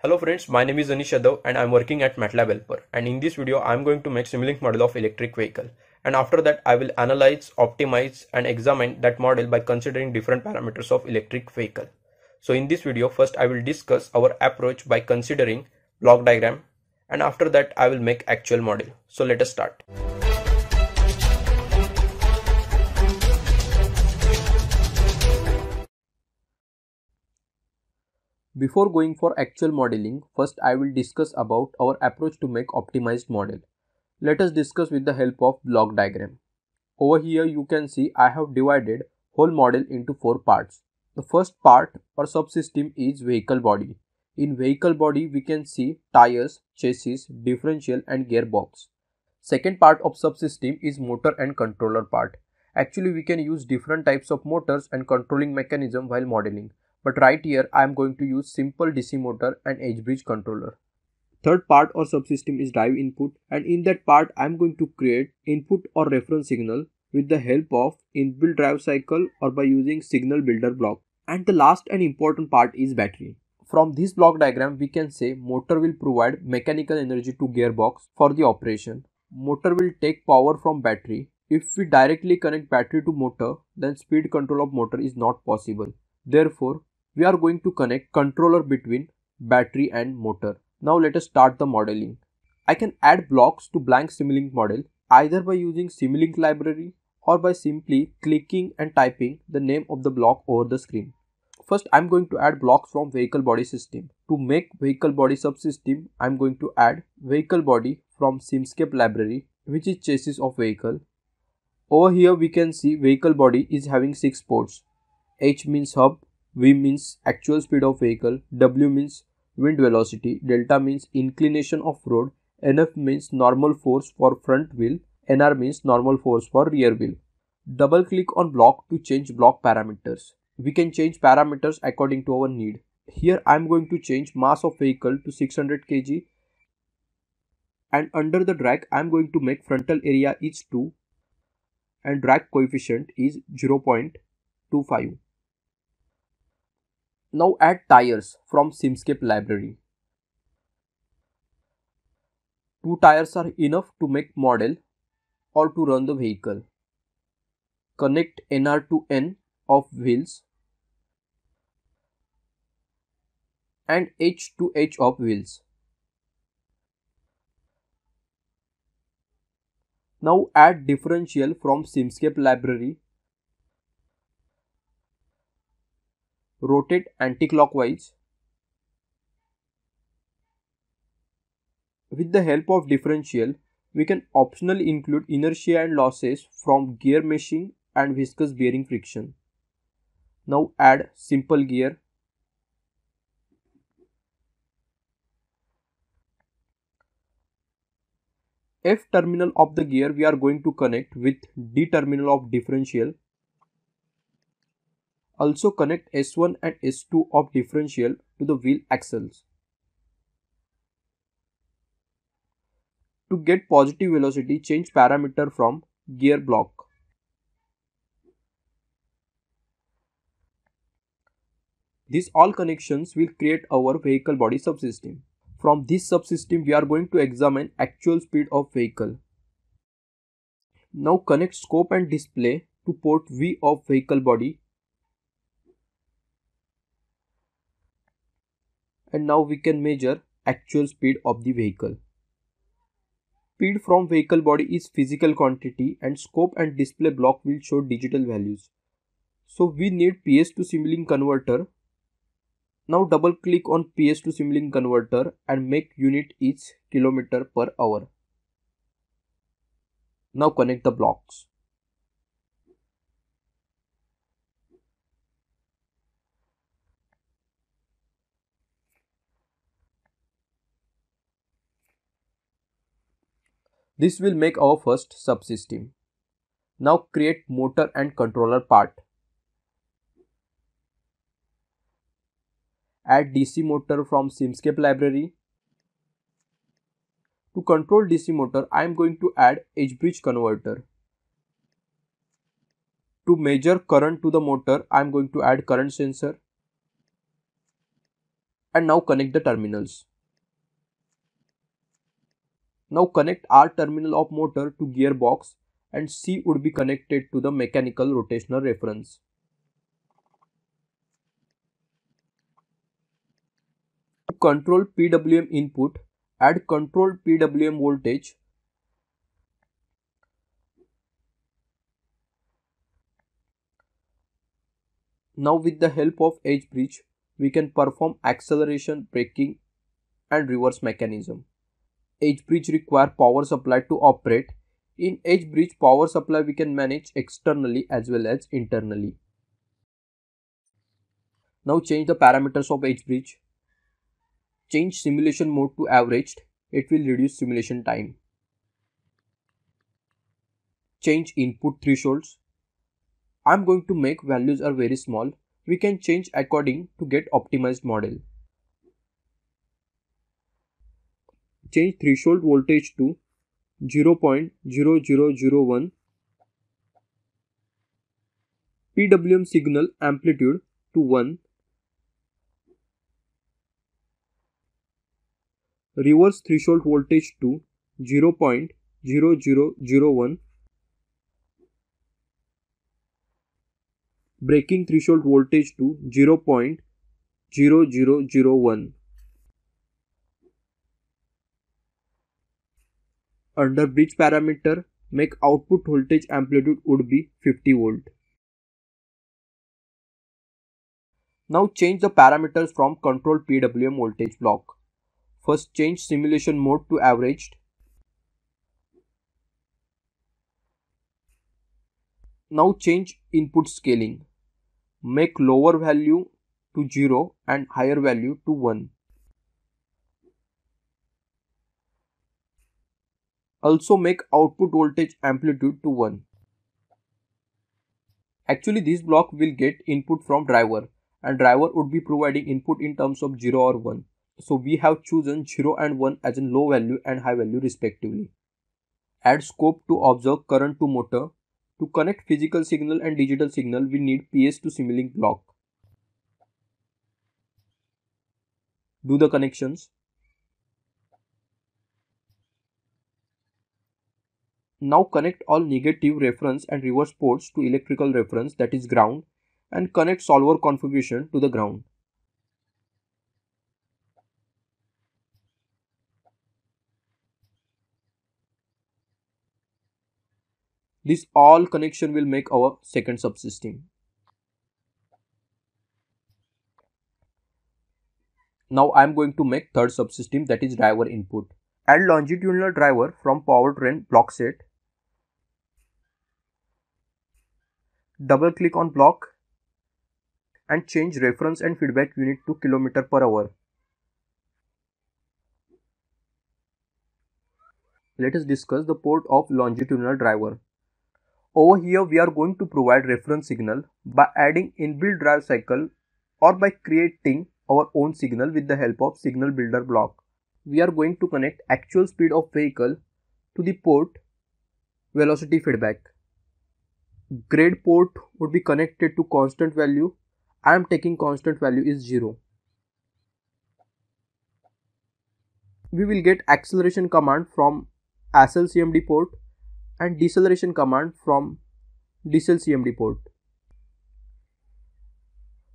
Hello friends, my name is Anish Yadav and I'm working at MATLAB Helper and in this video I'm going to make Simulink model of electric vehicle and after that I will analyze, optimize and examine that model by considering different parameters of electric vehicle. So in this video first I will discuss our approach by considering block diagram and after that I will make actual model. So let us start. Before going for actual modeling, first I will discuss about our approach to make optimized model. Let us discuss with the help of block diagram. Over here you can see I have divided whole model into four parts. The first part or subsystem is vehicle body. In vehicle body we can see tires, chassis, differential and gearbox. Second part of subsystem is motor and controller part. Actually we can use different types of motors and controlling mechanism while modeling but right here I am going to use simple DC motor and edge bridge controller. Third part or subsystem is drive input and in that part I am going to create input or reference signal with the help of inbuilt drive cycle or by using signal builder block. And the last and important part is battery. From this block diagram we can say motor will provide mechanical energy to gearbox for the operation. Motor will take power from battery. If we directly connect battery to motor then speed control of motor is not possible. Therefore we are going to connect controller between battery and motor. Now let us start the modeling. I can add blocks to blank Simulink model either by using Simulink library or by simply clicking and typing the name of the block over the screen. First, I'm going to add blocks from vehicle body system. To make vehicle body subsystem, I'm going to add vehicle body from Simscape library, which is chassis of vehicle. Over here, we can see vehicle body is having six ports. H means hub, V means actual speed of vehicle, W means wind velocity, delta means inclination of road, NF means normal force for front wheel, NR means normal force for rear wheel. Double click on block to change block parameters. We can change parameters according to our need. Here I am going to change mass of vehicle to 600 kg and under the drag I am going to make frontal area is 2 and drag coefficient is 0.25. Now add tires from Simscape library. Two tires are enough to make model or to run the vehicle. Connect NR to N of wheels and H to H of wheels. Now add differential from Simscape library rotate anti-clockwise With the help of differential, we can optionally include inertia and losses from gear meshing and viscous bearing friction. Now add simple gear. F terminal of the gear we are going to connect with D terminal of differential also connect S1 and S2 of differential to the wheel axles. To get positive velocity, change parameter from gear block. These all connections will create our vehicle body subsystem. From this subsystem, we are going to examine actual speed of vehicle. Now connect scope and display to port V of vehicle body and now we can measure actual speed of the vehicle. Speed from vehicle body is physical quantity and scope and display block will show digital values. So we need PS to Simlink converter. Now double click on PS to Simlink converter and make unit each kilometer per hour. Now connect the blocks. This will make our first subsystem. Now create motor and controller part. Add DC motor from Simscape library. To control DC motor, I am going to add edge bridge converter. To measure current to the motor, I am going to add current sensor. And now connect the terminals. Now connect R terminal of motor to gearbox and C would be connected to the mechanical rotational reference. To control PWM input, add control PWM voltage Now with the help of edge bridge, we can perform acceleration, braking and reverse mechanism edge bridge require power supply to operate. In edge bridge power supply we can manage externally as well as internally. Now change the parameters of edge bridge. Change simulation mode to averaged. It will reduce simulation time. Change input thresholds. I'm going to make values are very small. We can change according to get optimized model. change threshold voltage to 0.0001 PWM signal amplitude to 1 reverse threshold voltage to 0.0001 breaking threshold voltage to 0.0001 under bridge parameter make output voltage amplitude would be 50 volt. Now change the parameters from control PWM voltage block. First change simulation mode to averaged. Now change input scaling. Make lower value to 0 and higher value to 1. also make output voltage amplitude to 1. Actually this block will get input from driver and driver would be providing input in terms of 0 or 1. So we have chosen 0 and 1 as a low value and high value respectively. Add scope to observe current to motor. To connect physical signal and digital signal we need PS to Simulink block. Do the connections. Now connect all negative reference and reverse ports to electrical reference that is ground and connect solver configuration to the ground. This all connection will make our second subsystem. Now I am going to make third subsystem that is driver input. Add longitudinal driver from powertrain block set double click on block and change reference and feedback unit to kilometer per hour. Let us discuss the port of longitudinal driver. Over here we are going to provide reference signal by adding inbuilt drive cycle or by creating our own signal with the help of signal builder block. We are going to connect actual speed of vehicle to the port velocity feedback grade port would be connected to constant value I am taking constant value is 0 we will get acceleration command from ASL CMD port and deceleration command from DCL CMD port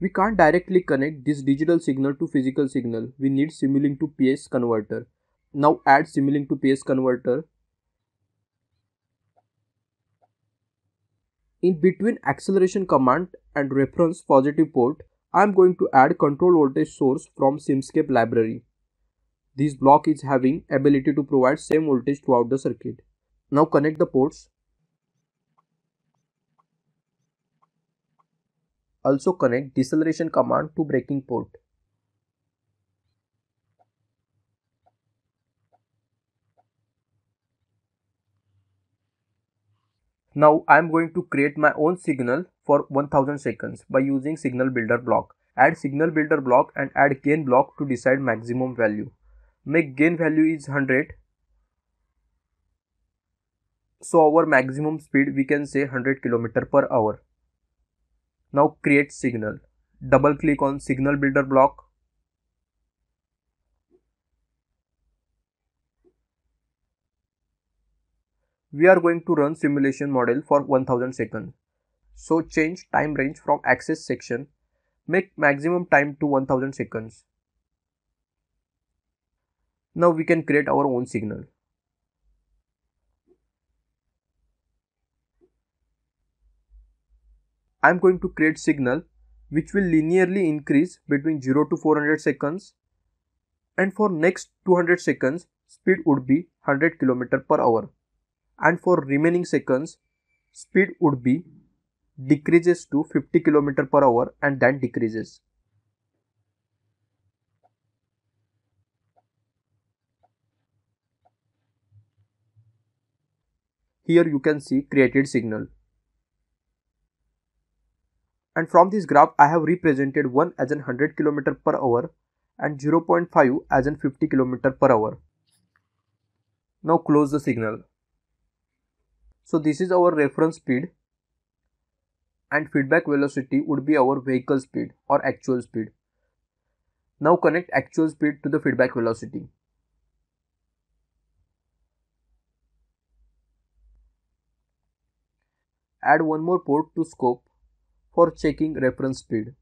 we can't directly connect this digital signal to physical signal we need simulink to PS converter now add simulink to PS converter In between acceleration command and reference positive port, I am going to add control voltage source from Simscape library. This block is having ability to provide same voltage throughout the circuit. Now connect the ports. Also connect deceleration command to braking port. Now I am going to create my own signal for 1000 seconds by using signal builder block. Add signal builder block and add gain block to decide maximum value. Make gain value is 100. So our maximum speed we can say 100 km per hour. Now create signal. Double click on signal builder block we are going to run simulation model for 1000 seconds. So change time range from axis section, make maximum time to 1000 seconds. Now we can create our own signal. I am going to create signal which will linearly increase between 0 to 400 seconds and for next 200 seconds speed would be 100 km per hour and for remaining seconds speed would be decreases to 50 km per hour and then decreases. Here you can see created signal. And from this graph I have represented 1 as in 100 km per hour and 0.5 as in 50 km per hour. Now close the signal. So this is our reference speed and feedback velocity would be our vehicle speed or actual speed. Now connect actual speed to the feedback velocity. Add one more port to scope for checking reference speed.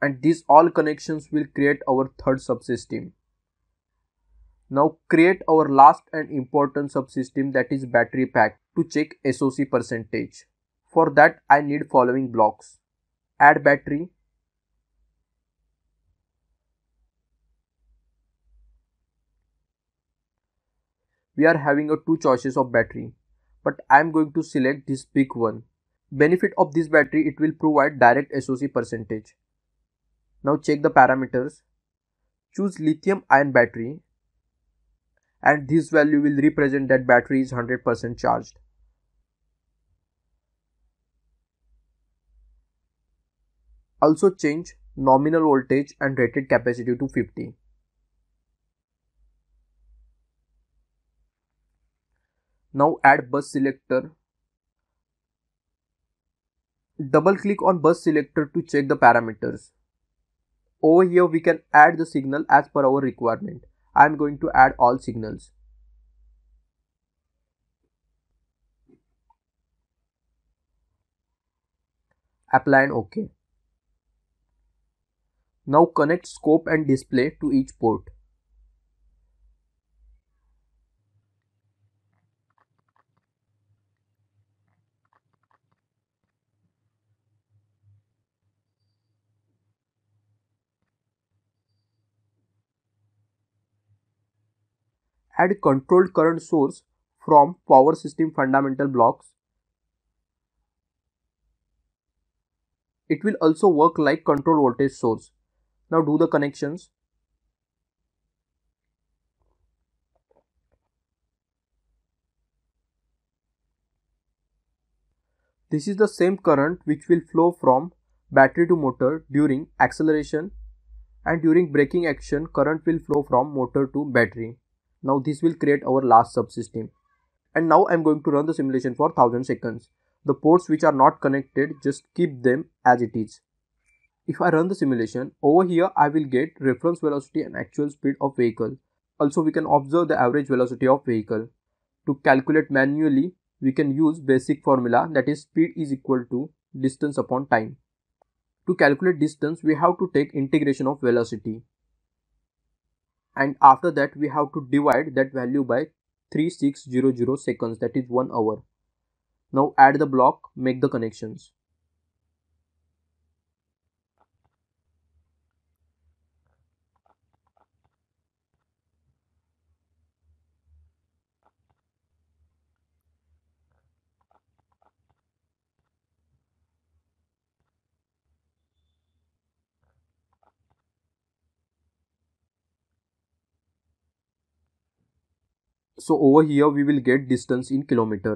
and these all connections will create our third subsystem. Now create our last and important subsystem that is battery pack to check SOC percentage. For that I need following blocks. Add battery. We are having a two choices of battery but I am going to select this big one. Benefit of this battery it will provide direct SOC percentage now check the parameters. Choose lithium ion battery and this value will represent that battery is 100% charged. Also change nominal voltage and rated capacity to 50. Now add bus selector. Double click on bus selector to check the parameters over here we can add the signal as per our requirement i'm going to add all signals apply and ok now connect scope and display to each port add controlled current source from power system fundamental blocks. It will also work like control voltage source. Now do the connections. This is the same current which will flow from battery to motor during acceleration and during braking action current will flow from motor to battery. Now this will create our last subsystem. And now I'm going to run the simulation for 1000 seconds. The ports which are not connected, just keep them as it is. If I run the simulation, over here I will get reference velocity and actual speed of vehicle. Also we can observe the average velocity of vehicle. To calculate manually, we can use basic formula that is speed is equal to distance upon time. To calculate distance, we have to take integration of velocity and after that we have to divide that value by 3600 seconds that is 1 hour. Now add the block, make the connections. So over here we will get distance in kilometer.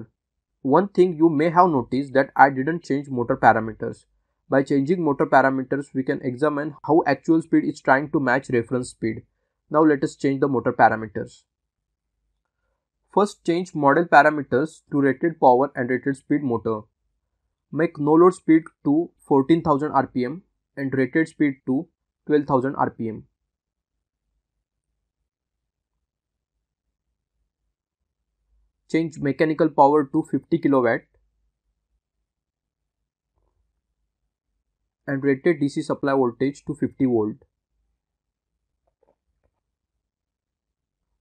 One thing you may have noticed that I didn't change motor parameters. By changing motor parameters we can examine how actual speed is trying to match reference speed. Now let us change the motor parameters. First change model parameters to rated power and rated speed motor. Make no load speed to 14,000 rpm and rated speed to 12,000 rpm. change mechanical power to 50 kilowatt and rated DC supply voltage to 50 volt.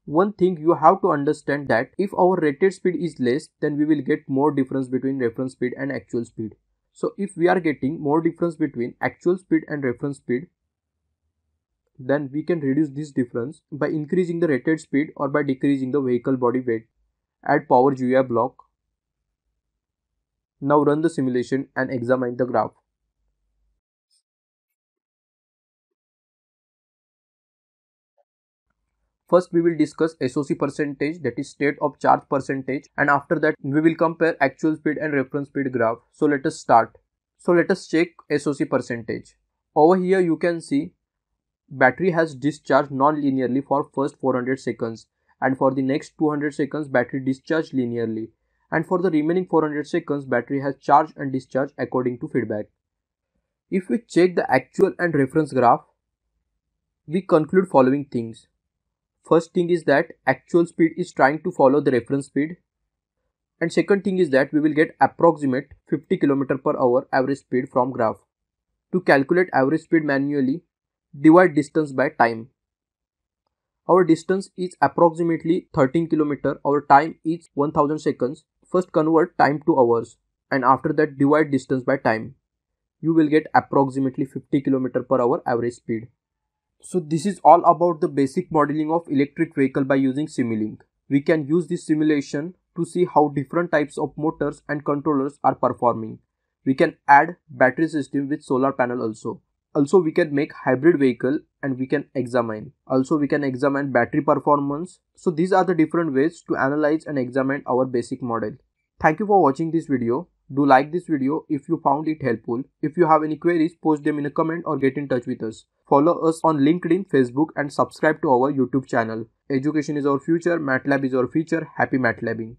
One thing you have to understand that if our rated speed is less then we will get more difference between reference speed and actual speed. So if we are getting more difference between actual speed and reference speed then we can reduce this difference by increasing the rated speed or by decreasing the vehicle body weight. Add power GUI block. Now run the simulation and examine the graph. First we will discuss SOC percentage that is state of charge percentage and after that we will compare actual speed and reference speed graph. So let us start. So let us check SOC percentage. Over here you can see battery has discharged non-linearly for first 400 seconds and for the next 200 seconds battery discharge linearly and for the remaining 400 seconds battery has charge and discharge according to feedback. If we check the actual and reference graph, we conclude following things. First thing is that actual speed is trying to follow the reference speed and second thing is that we will get approximate 50 km per hour average speed from graph. To calculate average speed manually, divide distance by time. Our distance is approximately 13 km. Our time is 1000 seconds. First convert time to hours and after that divide distance by time. You will get approximately 50 km per hour average speed. So this is all about the basic modeling of electric vehicle by using Simulink. We can use this simulation to see how different types of motors and controllers are performing. We can add battery system with solar panel also also we can make hybrid vehicle and we can examine also we can examine battery performance so these are the different ways to analyze and examine our basic model thank you for watching this video do like this video if you found it helpful if you have any queries post them in a comment or get in touch with us follow us on linkedin facebook and subscribe to our youtube channel education is our future matlab is our future happy matlabbing